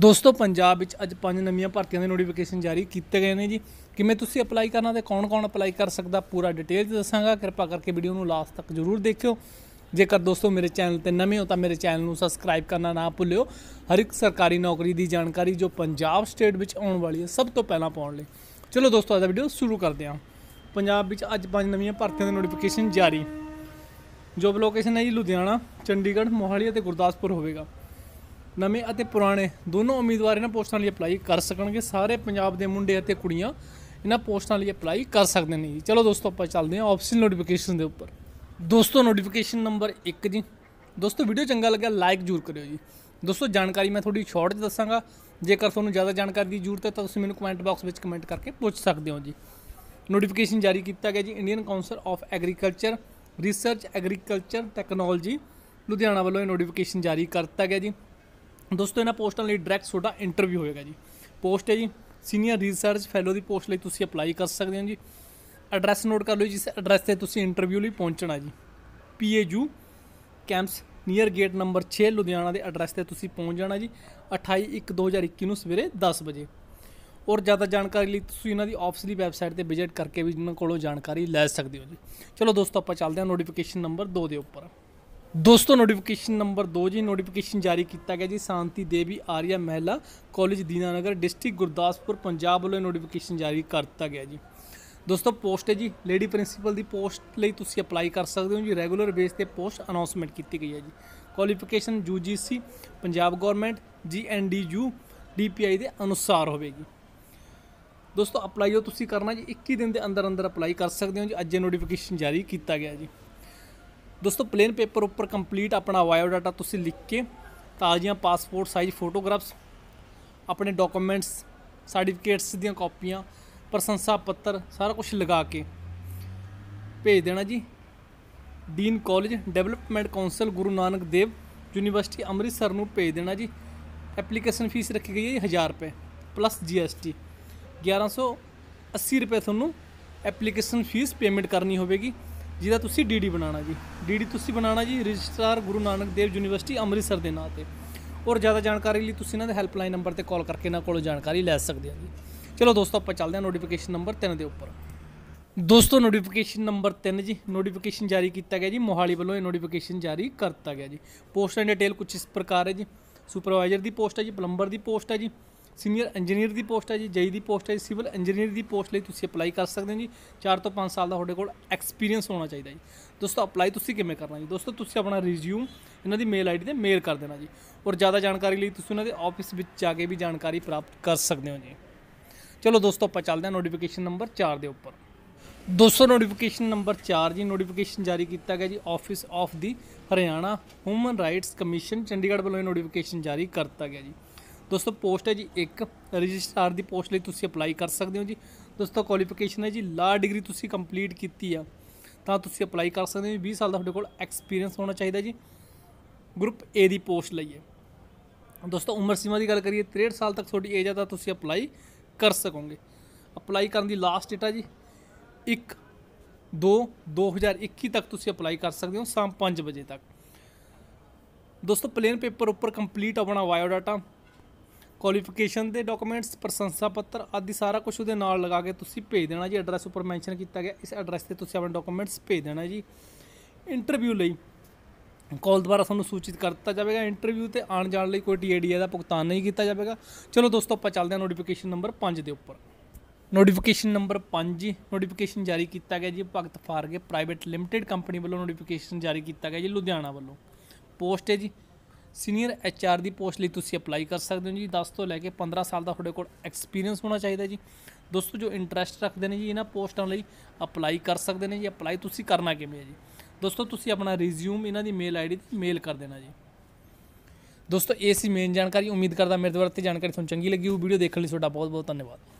ਦੋਸਤੋ ਪੰਜਾਬ ਵਿੱਚ ਅੱਜ ਪੰਜ ਨਵੀਆਂ ਭਰਤੀਆਂ ਦੇ ਨੋਟੀਫਿਕੇਸ਼ਨ ਜਾਰੀ ਕੀਤੇ ਗਏ ਨੇ ਜੀ ਕਿਵੇਂ ਤੁਸੀਂ ਅਪਲਾਈ ਕਰਨਾ ਤੇ ਕੌਣ-ਕੌਣ ਅਪਲਾਈ ਕਰ ਸਕਦਾ ਪੂਰਾ ਡਿਟੇਲ ਤੇ ਦੱਸਾਂਗਾ ਕਿਰਪਾ ਕਰਕੇ ਵੀਡੀਓ ਨੂੰ ਲਾਸਟ ਤੱਕ ਜ਼ਰੂਰ ਦੇਖਿਓ ਜੇਕਰ ਦੋਸਤੋ ਮੇਰੇ ਚੈਨਲ ਤੇ ਨਵੇਂ ਹੋ ਤਾਂ ਮੇਰੇ ਚੈਨਲ ਨੂੰ ਸਬਸਕ੍ਰਾਈਬ ਕਰਨਾ ਨਾ ਭੁੱਲਿਓ ਹਰ ਇੱਕ ਸਰਕਾਰੀ ਨੌਕਰੀ ਦੀ ਜਾਣਕਾਰੀ ਜੋ ਪੰਜਾਬ ਸਟੇਟ ਵਿੱਚ ਆਉਣ ਵਾਲੀ ਹੈ ਸਭ ਤੋਂ ਪਹਿਲਾਂ ਪਾਉਣ ਲਈ ਚਲੋ ਦੋਸਤੋ ਅੱਜ ਦਾ ਵੀਡੀਓ ਸ਼ੁਰੂ ਕਰਦੇ ਹਾਂ ਪੰਜਾਬ ਵਿੱਚ ਅੱਜ ਪੰਜ ਨਵੀਆਂ ਭਰਤੀਆਂ ਦੇ ਨੋਟੀਫਿਕੇਸ਼ਨ ਜਾਰੀ ਜੋਬ ਲੋਕੇਸ਼ਨ ਹੈ ਜੀ ਲੁਧਿਆਣਾ ਚੰਡੀਗੜ੍ਹ ਮੋਹਾਲੀ ਅਤੇ ਗੁਰਦਾਸਪੁਰ ਹੋਵੇਗਾ ਨਵੇਂ ਅਤੇ ਪੁਰਾਣੇ ਦੋਨੋਂ ਉਮੀਦਵਾਰ ਇਹਨਾਂ ਪੋਸਟਾਂ ਲਈ ਅਪਲਾਈ ਕਰ ਸਕਣਗੇ ਸਾਰੇ ਪੰਜਾਬ ਦੇ ਮੁੰਡੇ ਅਤੇ ਕੁੜੀਆਂ ਇਹਨਾਂ ਪੋਸਟਾਂ ਲਈ ਅਪਲਾਈ ਕਰ ਸਕਦੇ ਨੇ ਜੀ ਚਲੋ ਦੋਸਤੋ ਆਪਾਂ ਚੱਲਦੇ ਹਾਂ ਆਫੀਸ਼ੀਅਲ ਨੋਟੀਫਿਕੇਸ਼ਨ ਦੇ ਉੱਪਰ ਦੋਸਤੋ ਨੋਟੀਫਿਕੇਸ਼ਨ ਨੰਬਰ 1 ਜੀ ਦੋਸਤੋ ਵੀਡੀਓ ਚੰਗਾ ਲੱਗਿਆ ਲਾਈਕ ਜ਼ਰੂਰ ਕਰਿਓ ਜੀ ਦੋਸਤੋ ਜਾਣਕਾਰੀ ਮੈਂ ਥੋੜੀ ਸ਼ਾਰਟ ਜਿਹਾ ਦੱਸਾਂਗਾ ਜੇਕਰ ਤੁਹਾਨੂੰ ਜ਼ਿਆਦਾ ਜਾਣਕਾਰੀ ਦੀ ਜ਼ਰੂਰਤ ਹੈ ਤਾਂ ਤੁਸੀਂ ਮੈਨੂੰ ਕਮੈਂਟ ਬਾਕਸ ਵਿੱਚ ਕਮੈਂਟ ਕਰਕੇ ਪੁੱਛ ਸਕਦੇ ਹੋ ਜੀ ਨੋਟੀਫਿਕੇਸ਼ਨ ਜਾਰੀ ਕੀਤਾ ਗਿਆ ਜੀ Indian council of agriculture research agriculture technology Ludhiana ਵੱਲੋਂ ਇਹ ਨੋਟੀਫਿਕੇਸ਼ਨ ਜਾਰੀ ਕਰਤਾ ਗਿਆ ਜੀ ਦੋਸਤੋ ਇਹਨਾਂ ਪੋਸਟਾਂ ਲਈ ਡਾਇਰੈਕਟ ਤੁਹਾਡਾ ਇੰਟਰਵਿਊ ਹੋਏਗਾ ਜੀ ਪੋਸਟ ਹੈ ਜੀ ਸੀਨੀਅਰ ਰਿਸਰਚ ਫੈਲੋ ਦੀ ਪੋਸਟ ਲਈ ਤੁਸੀਂ ਅਪਲਾਈ ਕਰ ਸਕਦੇ ਹੋ ਜੀ ਐਡਰੈਸ ਨੋਟ ਕਰ ਲਓ ਜਿਸ ਐਡਰੈਸ ਤੇ ਤੁਸੀਂ ਇੰਟਰਵਿਊ ਲਈ ਪਹੁੰਚਣਾ ਜੀ PAU campus near gate number 6 Ludhiana ਦੇ ਐਡਰੈਸ ਤੇ ਤੁਸੀਂ ਪਹੁੰਚ ਜਾਣਾ ਜੀ 28/1/2021 ਨੂੰ ਸਵੇਰੇ 10 ਵਜੇ ਔਰ ਜ਼ਿਆਦਾ ਜਾਣਕਾਰੀ ਲਈ ਤੁਸੀਂ ਇਹਨਾਂ ਦੀ ਆਫਿਸ ਦੀ ਵੈਬਸਾਈਟ ਤੇ ਵਿਜ਼ਿਟ ਕਰਕੇ ਵੀ ਇਹਨਾਂ ਕੋਲੋਂ ਜਾਣਕਾਰੀ ਲੈ ਸਕਦੇ ਹੋ ਜੀ ਚਲੋ ਦੋਸਤੋ ਆਪਾਂ ਚੱਲਦੇ ਹਾਂ ਨੋਟੀਫਿਕੇਸ਼ਨ ਨੰਬਰ 2 ਦੇ ਉੱਪਰ ਦੋਸਤੋ ਨੋਟੀਫਿਕੇਸ਼ਨ ਨੰਬਰ 2 ਜੀ ਨੋਟੀਫਿਕੇਸ਼ਨ ਜਾਰੀ ਕੀਤਾ ਗਿਆ ਜੀ ਸ਼ਾਂਤੀ ਦੇਵੀ ਆਰੀਆ ਮਹਿਲਾ ਕਾਲਜ ਦੀਨਾਨਗਰ ਡਿਸਟ੍ਰਿਕਟ ਗੁਰਦਾਸਪੁਰ ਪੰਜਾਬ ਵੱਲੋਂ ਨੋਟੀਫਿਕੇਸ਼ਨ ਜਾਰੀ ਕਰ ਦਿੱਤਾ ਗਿਆ ਜੀ ਦੋਸਤੋ ਪੋਸਟ ਹੈ ਜੀ ਲੇਡੀ ਪ੍ਰਿੰਸੀਪਲ ਦੀ ਪੋਸਟ ਲਈ ਤੁਸੀਂ ਅਪਲਾਈ ਕਰ ਸਕਦੇ ਹੋ ਜੀ ਰੈਗੂਲਰ ਬੇਸ ਤੇ ਪੋਸਟ ਅਨਾਉਂਸਮੈਂਟ ਕੀਤੀ ਗਈ ਹੈ ਜੀ qualification UGC Punjab government GNDU DPI ਦੇ ਅਨੁਸਾਰ ਹੋਵੇਗੀ ਦੋਸਤੋ ਅਪਲਾਈ ਉਹ ਤੁਸੀਂ ਕਰਨਾ ਜੀ 21 ਦਿਨ ਦੇ ਅੰਦਰ ਅੰਦਰ ਅਪਲਾਈ ਕਰ ਸਕਦੇ ਹੋ ਜੀ ਅੱਜ ਨੋਟੀਫਿਕੇਸ਼ਨ ਜਾਰੀ ਕੀਤਾ ਗਿਆ ਜੀ ਦੋਸਤੋ ਪਲੇਨ ਪੇਪਰ ਉੱਪਰ ਕੰਪਲੀਟ ਆਪਣਾ ਡਾਟਾ ਤੁਸੀਂ ਲਿਖ ਕੇ ਤਾਜ਼ੀਆਂ ਪਾਸਪੋਰਟ ਸਾਈਜ਼ ਫੋਟੋਗ੍ਰਾਫਸ ਆਪਣੇ ਡਾਕੂਮੈਂਟਸ ਸਰਟੀਫਿਕੇਟਸ ਦੀਆਂ ਕਾਪੀਆਂ ਪ੍ਰਸ਼ੰਸਾ ਪੱਤਰ ਸਾਰਾ ਕੁਝ ਲਗਾ ਕੇ ਭੇਜ ਦੇਣਾ ਜੀ dean college development council Guru Nanak Dev university Amritsar ਨੂੰ ਭੇਜ ਦੇਣਾ ਜੀ ਐਪਲੀਕੇਸ਼ਨ ਫੀਸ ਰੱਖੀ ਗਈ ਹੈ 1000 ਰੁਪਏ ਪਲੱਸ ਜੀਐਸਟੀ 1180 ਰੁਪਏ ਤੁਹਾਨੂੰ ਐਪਲੀਕੇਸ਼ਨ ਫੀਸ ਪੇਮੈਂਟ ਕਰਨੀ ਹੋਵੇਗੀ ਜਿਹਦਾ ਤੁਸੀਂ ਡੀਡੀ ਬਣਾਉਣਾ ਜੀ ਡੀਡੀ ਤੁਸੀਂ ਬਣਾਉਣਾ ਜੀ ਰਜਿਸਟਰਾਰ ਗੁਰੂ ਨਾਨਕ ਦੇਵ ਯੂਨੀਵਰਸਿਟੀ ਅੰਮ੍ਰਿਤਸਰ ਦੇ ਨਾਂ ਤੇ ਔਰ ਜ਼ਿਆਦਾ ਜਾਣਕਾਰੀ ਲਈ ਤੁਸੀਂ ਇਹਨਾਂ ਦੇ ਹੈਲਪਲਾਈਨ ਨੰਬਰ ਤੇ ਕਾਲ ਕਰਕੇ ਇਹਨਾਂ ਕੋਲੋਂ ਜਾਣਕਾਰੀ ਲੈ ਸਕਦੇ ਹੋ ਜੀ ਚਲੋ ਦੋਸਤੋ ਆਪਾਂ ਚੱਲਦੇ ਹਾਂ ਨੋਟੀਫਿਕੇਸ਼ਨ ਨੰਬਰ 3 ਦੇ ਉੱਪਰ ਦੋਸਤੋ ਨੋਟੀਫਿਕੇਸ਼ਨ ਨੰਬਰ 3 ਜੀ ਨੋਟੀਫਿਕੇਸ਼ਨ ਜਾਰੀ ਕੀਤਾ ਗਿਆ ਜੀ ਮੋਹਾਲੀ ਵੱਲੋਂ ਇਹ ਨੋਟੀਫਿਕੇਸ਼ਨ ਜਾਰੀ ਕਰਤਾ ਗਿਆ ਜੀ ਪੋਸਟਾਂ ਐਂਡ ਡਿਟੇਲ ਕੁਝ ਇਸ ਪ੍ਰਕਾਰ ਹੈ ਜੀ ਸੁਪਰਵਾਈਜ਼ਰ ਦੀ ਪੋਸਟ ਹੈ ਜੀ ਪਲੰਬਰ ਦੀ ਪੋਸਟ ਹੈ ਜੀ ਸੀਨੀਅਰ ਇੰਜੀਨੀਅਰ ਦੀ ਪੋਸਟ ਹੈ ਜੀ ਜਈ ਦੀ ਪੋਸਟ ਹੈ ਜੀ ਸਿਵਲ ਇੰਜੀਨੀਅਰ ਦੀ ਪੋਸਟ ਲਈ ਤੁਸੀਂ ਅਪਲਾਈ ਕਰ ਸਕਦੇ ਹੋ ਜੀ 4 ਤੋਂ 5 ਸਾਲ ਦਾ ਤੁਹਾਡੇ ਕੋਲ ਐਕਸਪੀਰੀਅੰਸ ਹੋਣਾ ਚਾਹੀਦਾ ਜੀ ਦੋਸਤੋ ਅਪਲਾਈ ਤੁਸੀਂ ਕਿਵੇਂ ਕਰਨਾ ਜੀ ਦੋਸਤੋ ਤੁਸੀਂ ਆਪਣਾ ਰਿਜ਼ਿਊਮ ਇਹਨਾਂ ਦੀ ਮੇਲ ਆਈਡੀ ਤੇ ਮੇਲ ਕਰ ਦੇਣਾ ਜੀ ਔਰ ਜ਼ਿਆਦਾ ਜਾਣਕਾਰੀ ਲਈ ਤੁਸੀਂ ਉਹਨਾਂ ਦੇ ਆਫਿਸ ਵਿੱਚ ਜਾ ਕੇ ਵੀ ਜਾਣਕਾਰੀ ਪ੍ਰਾਪਤ ਕਰ ਸਕਦੇ ਹੋ ਜੀ ਚਲੋ ਦੋਸਤੋ ਆਪਾਂ ਚੱਲਦੇ ਹਾਂ ਨੋਟੀਫਿਕੇਸ਼ਨ ਨੰਬਰ 4 ਦੇ ਉੱਪਰ ਦੋਸਤੋ ਨੋਟੀਫਿਕੇਸ਼ਨ ਨੰਬਰ 4 ਜੀ ਨੋਟੀਫਿਕੇਸ਼ਨ ਜਾਰੀ ਕੀਤਾ ਗਿਆ ਜੀ office of the Haryana human rights commission Chandigarh ਵੱਲੋਂ ਇਹ ਨੋਟੀਫਿਕੇਸ਼ਨ ਜਾਰੀ ਕਰਤਾ ਗਿਆ ਜੀ ਦੋਸਤੋ ਪੋਸਟ ਹੈ ਜੀ ਇੱਕ ਰਜਿਸਟਰਾਰ ਦੀ ਪੋਸਟ ਲਈ ਤੁਸੀਂ ਅਪਲਾਈ ਕਰ ਸਕਦੇ ਹੋ ਜੀ ਦੋਸਤੋ ਕੁਆਲੀਫਿਕੇਸ਼ਨ ਹੈ ਜੀ ਲਾ ਡਿਗਰੀ ਤੁਸੀਂ ਕੰਪਲੀਟ ਕੀਤੀ ਆ ਤਾਂ ਤੁਸੀਂ ਅਪਲਾਈ ਕਰ ਸਕਦੇ ਹੋ 20 ਸਾਲ ਦਾ ਤੁਹਾਡੇ ਕੋਲ ਐਕਸਪੀਰੀਅੰਸ ਹੋਣਾ ਚਾਹੀਦਾ ਜੀ ਗਰੁੱਪ ਏ ਦੀ ਪੋਸਟ ਲਈ ਹੈ ਦੋਸਤੋ ਉਮਰ ਸੀਮਾ ਦੀ ਗੱਲ ਕਰੀਏ 63 ਸਾਲ ਤੱਕ ਤੁਹਾਡੀ ਏਜ ਆ ਤਾਂ ਤੁਸੀਂ ਅਪਲਾਈ ਕਰ ਸਕੋਗੇ ਅਪਲਾਈ ਕਰਨ ਦੀ ਲਾਸਟ ਡੇਟ ਆ ਜੀ 1 2 2021 ਤੱਕ ਤੁਸੀਂ ਅਪਲਾਈ ਕਰ ਸਕਦੇ ਹੋ ਸ਼ਾਮ 5 ਵਜੇ ਤੱਕ ਦੋਸਤੋ ਪਲੇਨ ਪੇਪਰ ਉੱਪਰ ਕੰਪਲੀਟ ਆਪਣਾ ਬਾਇਓ ਡਾਟਾ ਕੁਆਲੀਫਿਕੇਸ਼ਨ ਦੇ ਡਾਕੂਮੈਂਟਸ ਪ੍ਰਸ਼ੰਸਾ ਪੱਤਰ ਆਦਿ ਸਾਰਾ ਕੁਝ ਉਹਦੇ ਨਾਲ ਲਗਾ ਕੇ ਤੁਸੀਂ ਭੇਜ ਦੇਣਾ ਜੀ ਐਡਰੈਸ ਉੱਪਰ ਮੈਂਸ਼ਨ ਕੀਤਾ ਗਿਆ ਇਸ ਐਡਰੈਸ ਤੇ ਤੁਸੀਂ ਆਪਣੇ ਡਾਕੂਮੈਂਟਸ ਭੇਜ ਦੇਣਾ ਜੀ ਇੰਟਰਵਿਊ ਲਈ ਕਾਲ ਦੁਆਰਾ ਤੁਹਾਨੂੰ ਸੂਚਿਤ ਕਰ ਦਿੱਤਾ ਜਾਵੇਗਾ ਇੰਟਰਵਿਊ ਤੇ ਆਉਣ ਜਾਣ ਲਈ ਕੋਈ ਟੀਏਡੀ ਦਾ ਭੁਗਤਾਨ ਨਹੀਂ ਕੀਤਾ ਜਾਵੇਗਾ ਚਲੋ ਦੋਸਤੋ ਆਪਾਂ ਚੱਲਦੇ ਹਾਂ ਨੋਟੀਫਿਕੇਸ਼ਨ ਨੰਬਰ 5 ਦੇ ਉੱਪਰ ਨੋਟੀਫਿਕੇਸ਼ਨ ਨੰਬਰ 5 ਜੀ ਨੋਟੀਫਿਕੇਸ਼ਨ ਜਾਰੀ ਕੀਤਾ ਗਿਆ ਜੀ Bhagat Forge private limited company ਵੱਲੋਂ ਨੋਟੀਫਿਕੇਸ਼ਨ ਜਾਰੀ ਕੀਤਾ ਗਿਆ ਜੀ ਲੁਧਿਆਣਾ ਵੱਲੋਂ ਪੋਸਟ ਹੈ ਜੀ ਸੀਨੀਅਰ ਐਚ ਆਰ ਦੀ ਪੋਸਟ ਲਈ ਤੁਸੀਂ ਅਪਲਾਈ ਕਰ ਸਕਦੇ ਹੋ ਜੀ 10 ਤੋਂ ਲੈ ਕੇ 15 ਸਾਲ ਦਾ ਤੁਹਾਡੇ ਕੋਲ ਐਕਸਪੀਰੀਅੰਸ ਹੋਣਾ ਚਾਹੀਦਾ ਜੀ ਦੋਸਤੋ ਜੋ ਇੰਟਰਸਟ ਰੱਖਦੇ ਨੇ ਜੀ ਇਹਨਾਂ ਪੋਸਟਾਂ ਲਈ ਅਪਲਾਈ ਕਰ ਸਕਦੇ ਨੇ ਜੀ ਅਪਲਾਈ ਤੁਸੀਂ ਕਰਨਾ ਕਿਵੇਂ ਹੈ ਜੀ ਦੋਸਤੋ ਤੁਸੀਂ ਆਪਣਾ ਰਿਜ਼ਿਊਮ ਇਹਨਾਂ ਦੀ ਮੇਲ ਆਈਡੀ ਤੇ ਮੇਲ ਕਰ ਦੇਣਾ ਜੀ ਦੋਸਤੋ ਇਹ ਸੀ ਮੇਨ ਜਾਣਕਾਰੀ ਉਮੀਦ ਕਰਦਾ ਮੇਰੇ ਦੁਆਰਾ ਤੇ ਜਾਣਕਾਰੀ ਤੁਹਾਨੂੰ ਚੰਗੀ ਲੱਗੀ ਹੋਊ ਵੀਡੀਓ ਦੇਖਣ ਲਈ ਤੁਹਾਡਾ ਬਹੁਤ ਬਹੁਤ ਧੰਨਵਾਦ